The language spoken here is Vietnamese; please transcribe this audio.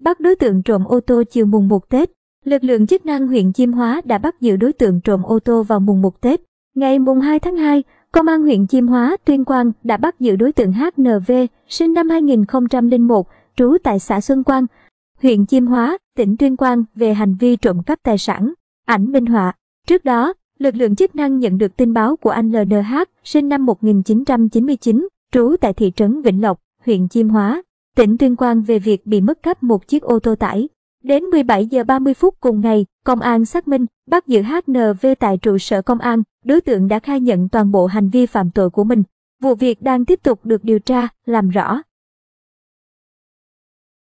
bắt đối tượng trộm ô tô chiều mùng 1 Tết. Lực lượng chức năng huyện Chiêm Hóa đã bắt giữ đối tượng trộm ô tô vào mùng 1 Tết. Ngày mùng 2 tháng 2, Công an huyện Chiêm Hóa, Tuyên Quang đã bắt giữ đối tượng HNV, sinh năm 2001, trú tại xã Xuân Quang, huyện Chiêm Hóa, tỉnh Tuyên Quang về hành vi trộm cắp tài sản. Ảnh minh họa. Trước đó, lực lượng chức năng nhận được tin báo của anh LNH, sinh năm 1999, trú tại thị trấn Vĩnh Lộc, huyện Chiêm Hóa, tỉnh Tuyên Quang về việc bị mất cắp một chiếc ô tô tải. Đến 17 giờ 30 phút cùng ngày, công an xác minh, bắt giữ HNV tại trụ sở công an, đối tượng đã khai nhận toàn bộ hành vi phạm tội của mình. Vụ việc đang tiếp tục được điều tra, làm rõ.